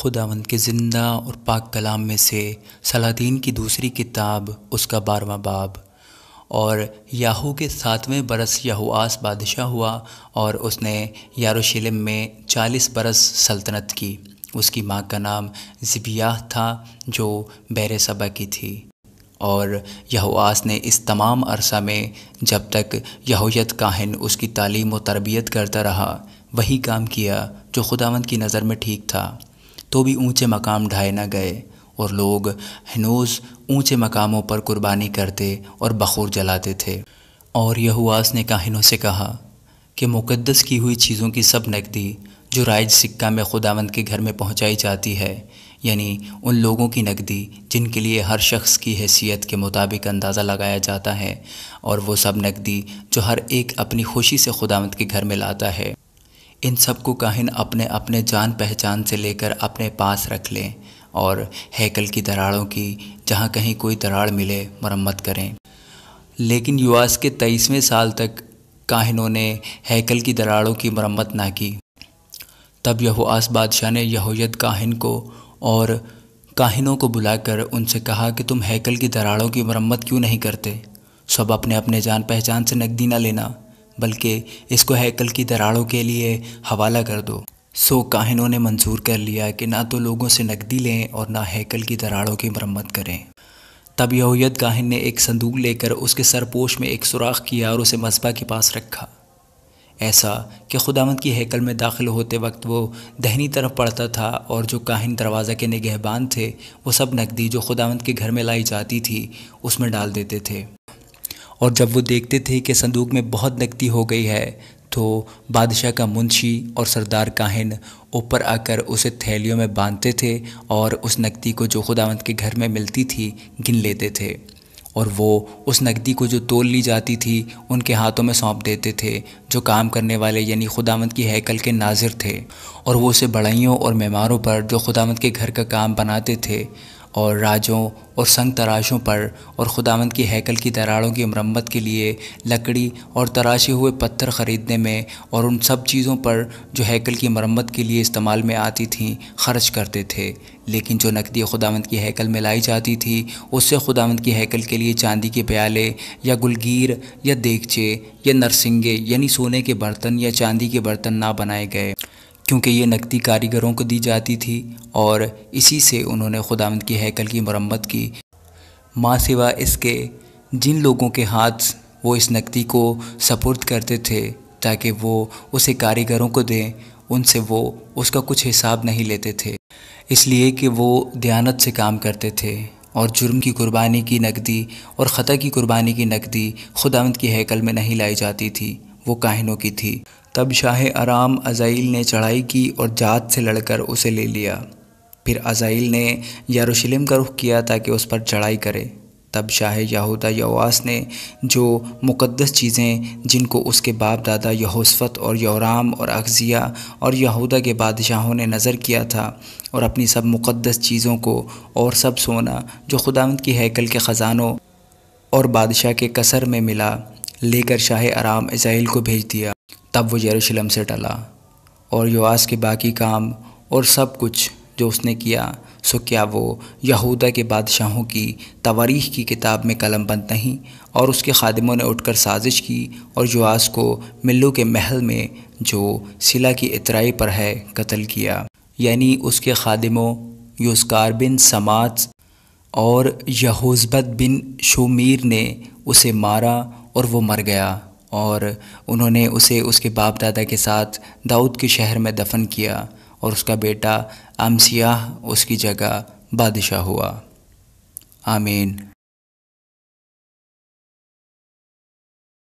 खुदावंद के ज़िंदा और पाक कलाम में से सलादीन की दूसरी किताब उसका बारवा बाब और याहू के सातवें बरस यहूआस बादशाह हुआ और उसने यारोशलम में चालीस बरस सल्तनत की उसकी माँ का नाम जिबियाह था जो बैर सबा की थी और यहूआस ने इस तमाम अरसा में जब तक यहूत काहिन उसकी तालीम व तरबियत करता रहा वही काम किया जो खुदावंद की नज़र में ठीक था तो भी ऊंचे मकाम ढाए ना गए और लोग हनोज ऊंचे मकामों पर कुर्बानी करते और बखूर जलाते थे और यहुआस ने काहिनों से कहा कि मुकद्दस की हुई चीज़ों की सब नकदी जो राइज सिक्का में खुदावंद के घर में पहुंचाई जाती है यानी उन लोगों की नकदी जिनके लिए हर शख्स की हैसियत के मुताबिक अंदाज़ा लगाया जाता है और वो सब नकदी जो हर एक अपनी खुशी से खुदावंद के घर में लाता है इन सबको काहिन अपने अपने जान पहचान से लेकर अपने पास रख लें और हैकल की दरारों की जहाँ कहीं कोई दरार मिले मरम्मत करें लेकिन युवास के तेईसवें साल तक काहिनों ने हैकल की दरारों की मरम्मत ना की तब यहुआस बादशाह ने यहूद काहिन को और काहिनों को बुलाकर उनसे कहा कि तुम हैकल की दरारों की मरम्मत क्यों नहीं करते सब अपने अपने जान पहचान से नकदी ना लेना बल्कि इसको हैकल की दराड़ों के लिए हवाला कर दो सो so, काहिनों ने मंजूर कर लिया कि ना तो लोगों से नकदी लें और ना हैकल की दराड़ों की मरम्मत करें तब यहूत काहिन ने एक संदूक लेकर उसके सरपोश में एक सुराख किया और उसे मस्बा के पास रखा ऐसा कि खुदामत की हैकल में दाखिल होते वक्त वो दहनी तरफ पड़ता था और जो काहिन दरवाज़ा के निगहबान थे वो सब नकदी जो खुदामत के घर में लाई जाती थी उसमें डाल देते थे और जब वो देखते थे कि संदूक में बहुत नकदी हो गई है तो बादशाह का मुंशी और सरदार काहिन ऊपर आकर उसे थैलियों में बांधते थे और उस नकदी को जो खुदावंत के घर में मिलती थी गिन लेते थे और वो उस नकदी को जो तोल ली जाती थी उनके हाथों में सौंप देते थे जो काम करने वाले यानी खुदावंत की हैकल के नाजिर थे और वो उसे बढ़ाइयों और मेमारों पर जो खुदावंत के घर का काम बनाते थे और राजों और संग तराशों पर और खुदावंद की हैकल की दराड़ों की मरम्मत के लिए लकड़ी और तराशे हुए पत्थर ख़रीदने में और उन सब चीज़ों पर जो हैकल की मरम्मत के लिए इस्तेमाल में आती थीं खर्च करते थे लेकिन जो नकदी खुदावंद की हैकल में लाई जाती थी उससे खुदावंद की हैकल के लिए चांदी के प्याले या गुलगीर या देगचे या नरसिंगे यानी सोने के बर्तन या चांदी के बर्तन ना बनाए गए क्योंकि ये नकदी कारीगरों को दी जाती थी और इसी से उन्होंने खुदामद की हैकल की मरम्मत की माँ सिवा इसके जिन लोगों के हाथ वो इस नकदी को सपुर्द करते थे ताकि वो उसे कारीगरों को दें उनसे वो उसका कुछ हिसाब नहीं लेते थे इसलिए कि वो दयानत से काम करते थे और जुर्म की कुर्बानी की नकदी और ख़ता की कुर्बानी की नकदी खुदामद की हैकल में नहीं लाई जाती थी वो काहिनों की थी तब शाह आराम अज़ाइल ने चढ़ाई की और जात से लड़कर उसे ले लिया फिर अज़ाइल ने यरूशलेम का रुख किया ताकि उस पर चढ़ाई करे तब शाह यहूदा यवास ने जो मुकद्दस चीज़ें जिनको उसके बाप दादा यहोसफत और यौराम और अगज़िया और यहूदा के बादशाहों ने नज़र किया था और अपनी सब मुकद्दस चीज़ों को और सब सोना जो खुदावंत की हैकल के ख़जानों और बादशाह के कसर में मिला लेकर शाह आराम इसराइल को भेज दिया तब वो यरूशलेम से टला और योआस के बाकी काम और सब कुछ जो उसने किया सो क्या वो यहूदा के बादशाहों की तवारीख की किताब में कलम बंद नहीं और उसके खादिमों ने उठकर साजिश की और योआस को मिल्लू के महल में जो सिला की इतराई पर है कत्ल किया यानी उसके खादिमों योस्कार बिन समाज और यहोजबत बिन शमीर ने उसे मारा और वो मर गया और उन्होंने उसे उसके बाप दादा के साथ दाऊद के शहर में दफन किया और उसका बेटा आमसियाह उसकी जगह बादशाह हुआ आमीन